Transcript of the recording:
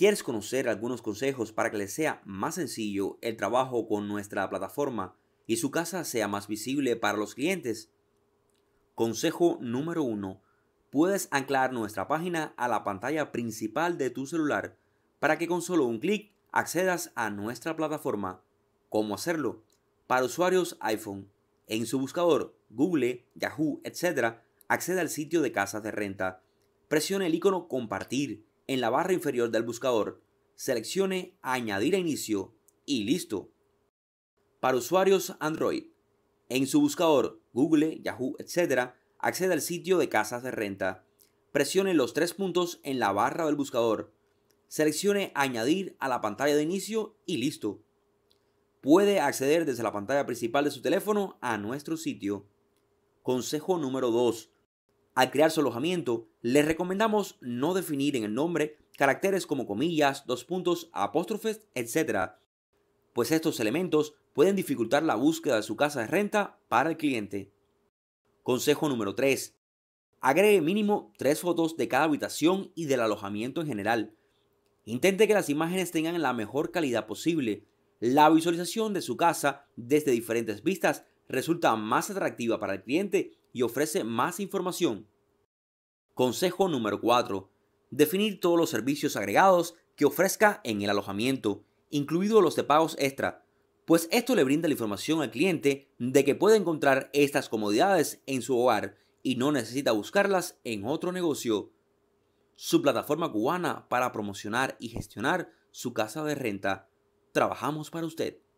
¿Quieres conocer algunos consejos para que les sea más sencillo el trabajo con nuestra plataforma y su casa sea más visible para los clientes? Consejo número 1. Puedes anclar nuestra página a la pantalla principal de tu celular para que con solo un clic accedas a nuestra plataforma. ¿Cómo hacerlo? Para usuarios iPhone, en su buscador Google, Yahoo, etc., acceda al sitio de casas de renta. Presione el icono Compartir en la barra inferior del buscador, seleccione Añadir a inicio y listo. Para usuarios Android, en su buscador Google, Yahoo, etc., acceda al sitio de casas de renta. Presione los tres puntos en la barra del buscador. Seleccione Añadir a la pantalla de inicio y listo. Puede acceder desde la pantalla principal de su teléfono a nuestro sitio. Consejo número 2. Al crear su alojamiento, les recomendamos no definir en el nombre caracteres como comillas, dos puntos, apóstrofes, etc., pues estos elementos pueden dificultar la búsqueda de su casa de renta para el cliente. Consejo número 3. Agregue mínimo tres fotos de cada habitación y del alojamiento en general. Intente que las imágenes tengan la mejor calidad posible. La visualización de su casa desde diferentes vistas resulta más atractiva para el cliente y ofrece más información. Consejo número 4. Definir todos los servicios agregados que ofrezca en el alojamiento, incluidos los de pagos extra, pues esto le brinda la información al cliente de que puede encontrar estas comodidades en su hogar y no necesita buscarlas en otro negocio. Su plataforma cubana para promocionar y gestionar su casa de renta. Trabajamos para usted.